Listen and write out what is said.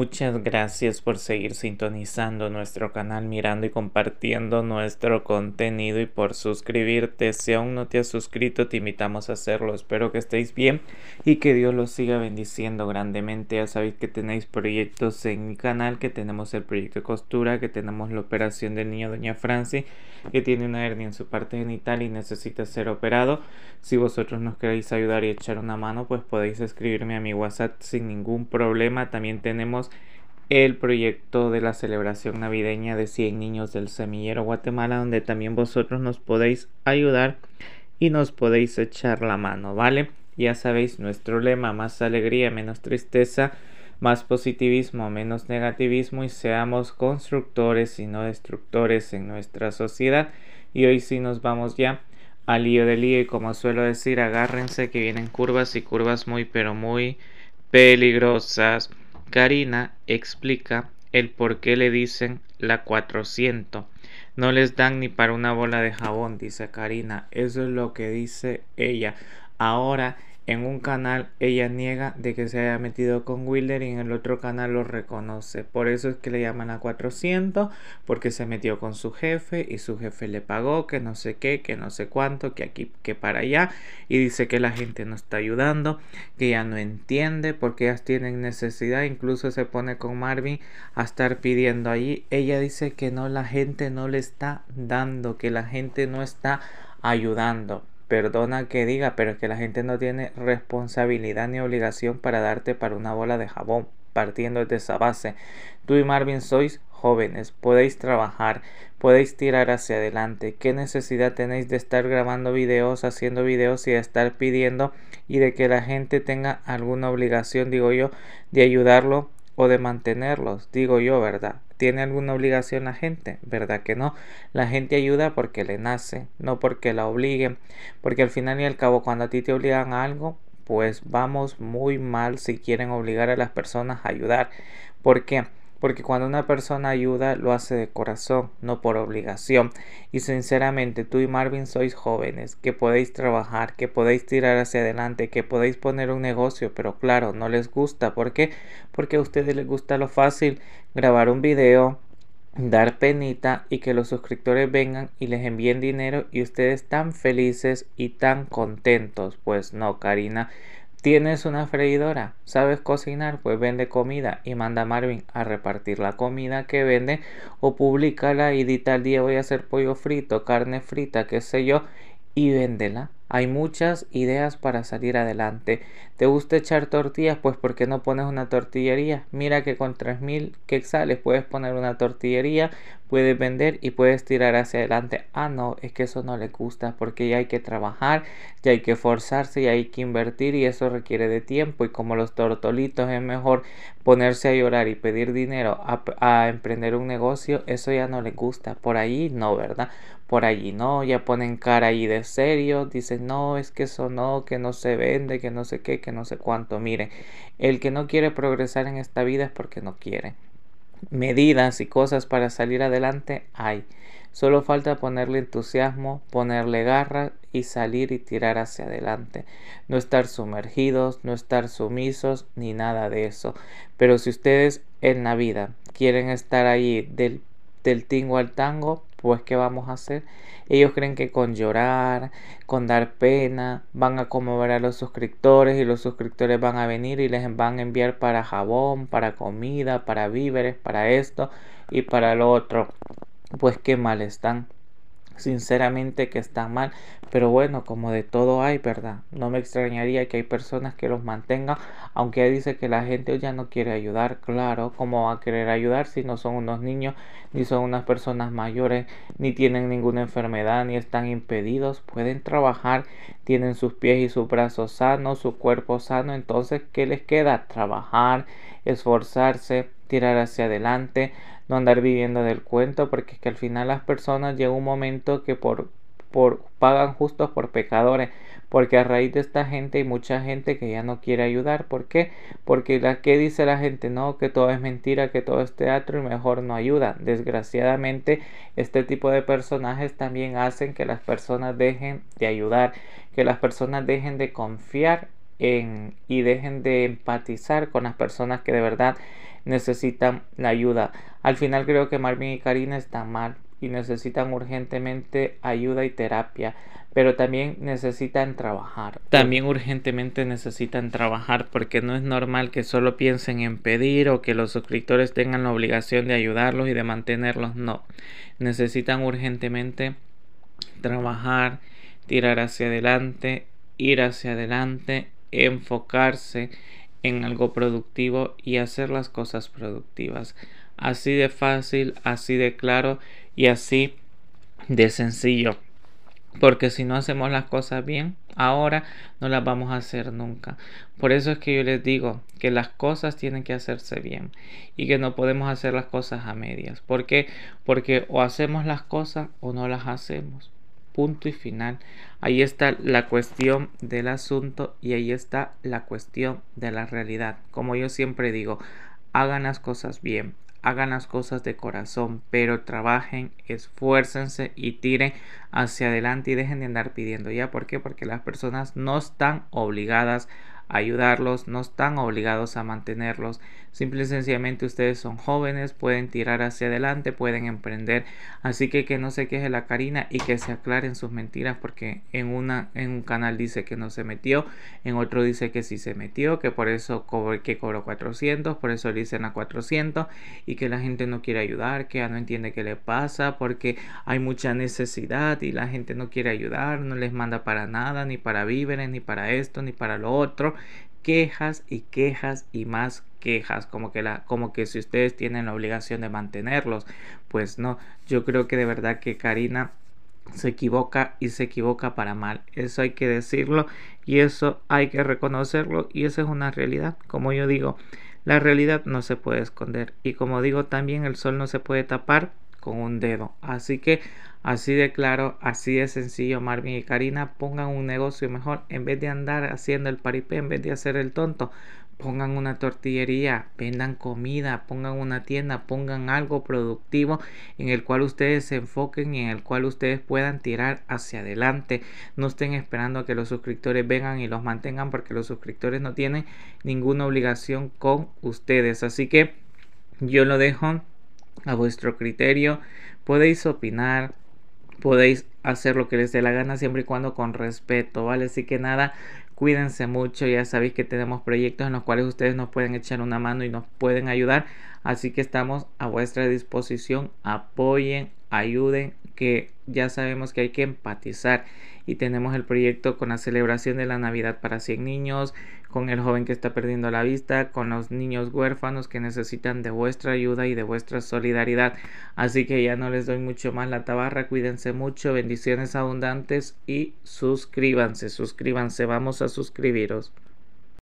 Muchas gracias por seguir sintonizando nuestro canal, mirando y compartiendo nuestro contenido y por suscribirte. Si aún no te has suscrito, te invitamos a hacerlo. Espero que estéis bien y que Dios los siga bendiciendo grandemente. Ya sabéis que tenéis proyectos en mi canal, que tenemos el proyecto de costura, que tenemos la operación del niño Doña Franci, que tiene una hernia en su parte genital y necesita ser operado. Si vosotros nos queréis ayudar y echar una mano, pues podéis escribirme a mi WhatsApp sin ningún problema. También tenemos el proyecto de la celebración navideña de 100 niños del semillero Guatemala, donde también vosotros nos podéis ayudar y nos podéis echar la mano, ¿vale? Ya sabéis nuestro lema, más alegría, menos tristeza, más positivismo, menos negativismo y seamos constructores y no destructores en nuestra sociedad. Y hoy sí nos vamos ya al lío del lío y como suelo decir, agárrense que vienen curvas y curvas muy pero muy peligrosas. Karina explica el por qué le dicen la 400. No les dan ni para una bola de jabón, dice Karina. Eso es lo que dice ella. Ahora en un canal ella niega de que se haya metido con Wilder y en el otro canal lo reconoce. Por eso es que le llaman a 400 porque se metió con su jefe y su jefe le pagó que no sé qué, que no sé cuánto, que aquí, que para allá. Y dice que la gente no está ayudando, que ya no entiende porque ellas tienen necesidad. Incluso se pone con Marvin a estar pidiendo allí. Ella dice que no, la gente no le está dando, que la gente no está ayudando. Perdona que diga, pero es que la gente no tiene responsabilidad ni obligación para darte para una bola de jabón. Partiendo de esa base, tú y Marvin sois jóvenes, podéis trabajar, podéis tirar hacia adelante. ¿Qué necesidad tenéis de estar grabando videos, haciendo videos y de estar pidiendo y de que la gente tenga alguna obligación, digo yo, de ayudarlo o de mantenerlos? Digo yo, ¿verdad? ¿Tiene alguna obligación la gente? ¿Verdad que no? La gente ayuda porque le nace, no porque la obliguen. Porque al final y al cabo, cuando a ti te obligan a algo, pues vamos muy mal si quieren obligar a las personas a ayudar. ¿Por qué? porque cuando una persona ayuda lo hace de corazón, no por obligación. Y sinceramente tú y Marvin sois jóvenes, que podéis trabajar, que podéis tirar hacia adelante, que podéis poner un negocio, pero claro, no les gusta. ¿Por qué? Porque a ustedes les gusta lo fácil, grabar un video, dar penita y que los suscriptores vengan y les envíen dinero y ustedes tan felices y tan contentos. Pues no, Karina, Tienes una freidora, sabes cocinar, pues vende comida y manda a Marvin a repartir la comida que vende o la y di tal día voy a hacer pollo frito, carne frita, qué sé yo, y véndela. Hay muchas ideas para salir adelante. ¿Te gusta echar tortillas? Pues ¿por qué no pones una tortillería? Mira que con 3.000 quetzales puedes poner una tortillería, puedes vender y puedes tirar hacia adelante. Ah, no, es que eso no le gusta porque ya hay que trabajar, ya hay que forzarse, ya hay que invertir y eso requiere de tiempo. Y como los tortolitos es mejor ponerse a llorar y pedir dinero a, emprender un negocio, eso ya no le gusta. Por ahí no, ¿verdad? Por allí no, ya ponen cara ahí de serio, dicen no, es que eso no, que no se vende, que no sé qué, que no sé cuánto. Mire, el que no quiere progresar en esta vida es porque no quiere. Medidas y cosas para salir adelante hay. Solo falta ponerle entusiasmo, ponerle garra y salir y tirar hacia adelante. No estar sumergidos, no estar sumisos, ni nada de eso. Pero si ustedes en la vida quieren estar ahí del, del tingo al tango, pues qué vamos a hacer. Ellos creen que con llorar, con dar pena, van a conmover a los suscriptores y los suscriptores van a venir y les van a enviar para jabón, para comida, para víveres, para esto y para lo otro. Pues qué mal están sinceramente que está mal, pero bueno, como de todo hay, ¿verdad? No me extrañaría que hay personas que los mantengan, aunque dice que la gente ya no quiere ayudar, claro, ¿cómo va a querer ayudar si no son unos niños, ni son unas personas mayores, ni tienen ninguna enfermedad, ni están impedidos? Pueden trabajar, tienen sus pies y sus brazos sanos, su cuerpo sano, entonces, ¿qué les queda? Trabajar, esforzarse, tirar hacia adelante, no andar viviendo del cuento, porque es que al final las personas llega un momento que por, por pagan justos por pecadores, porque a raíz de esta gente hay mucha gente que ya no quiere ayudar, ¿por qué? Porque la que dice la gente, no, que todo es mentira, que todo es teatro y mejor no ayuda. Desgraciadamente, este tipo de personajes también hacen que las personas dejen de ayudar, que las personas dejen de confiar en y dejen de empatizar con las personas que de verdad necesitan la ayuda. Al final creo que Marvin y Karina están mal y necesitan urgentemente ayuda y terapia, pero también necesitan trabajar. También urgentemente necesitan trabajar porque no es normal que solo piensen en pedir o que los suscriptores tengan la obligación de ayudarlos y de mantenerlos. No, necesitan urgentemente trabajar, tirar hacia adelante, ir hacia adelante, enfocarse en algo productivo y hacer las cosas productivas. Así de fácil, así de claro y así de sencillo. Porque si no hacemos las cosas bien, ahora no las vamos a hacer nunca. Por eso es que yo les digo que las cosas tienen que hacerse bien y que no podemos hacer las cosas a medias. porque Porque o hacemos las cosas o no las hacemos punto y final. Ahí está la cuestión del asunto y ahí está la cuestión de la realidad. Como yo siempre digo, hagan las cosas bien, hagan las cosas de corazón, pero trabajen, esfuércense y tiren hacia adelante y dejen de andar pidiendo ya. ¿Por qué? Porque las personas no están obligadas a ayudarlos, no están obligados a mantenerlos. Simple y sencillamente ustedes son jóvenes, pueden tirar hacia adelante, pueden emprender. Así que que no se queje la carina y que se aclaren sus mentiras porque en, una, en un canal dice que no se metió, en otro dice que sí se metió, que por eso cobró, que cobró 400, por eso le dicen a 400 y que la gente no quiere ayudar, que ya no entiende qué le pasa porque hay mucha necesidad y la gente no quiere ayudar, no les manda para nada, ni para víveres, ni para esto, ni para lo otro quejas y quejas y más quejas, como que, la, como que si ustedes tienen la obligación de mantenerlos, pues no, yo creo que de verdad que Karina se equivoca y se equivoca para mal, eso hay que decirlo y eso hay que reconocerlo y esa es una realidad, como yo digo, la realidad no se puede esconder y como digo también el sol no se puede tapar con un dedo. Así que así de claro, así de sencillo, Marvin y Karina, pongan un negocio mejor. En vez de andar haciendo el paripé, en vez de hacer el tonto, pongan una tortillería, vendan comida, pongan una tienda, pongan algo productivo en el cual ustedes se enfoquen y en el cual ustedes puedan tirar hacia adelante. No estén esperando a que los suscriptores vengan y los mantengan porque los suscriptores no tienen ninguna obligación con ustedes. Así que yo lo dejo a vuestro criterio. Podéis opinar, podéis hacer lo que les dé la gana siempre y cuando con respeto, ¿vale? Así que nada, cuídense mucho, ya sabéis que tenemos proyectos en los cuales ustedes nos pueden echar una mano y nos pueden ayudar, así que estamos a vuestra disposición, apoyen, ayuden, que ya sabemos que hay que empatizar y tenemos el proyecto con la celebración de la Navidad para 100 niños, con el joven que está perdiendo la vista, con los niños huérfanos que necesitan de vuestra ayuda y de vuestra solidaridad. Así que ya no les doy mucho más la tabarra, cuídense mucho, bendiciones abundantes y suscríbanse, suscríbanse, vamos a suscribiros.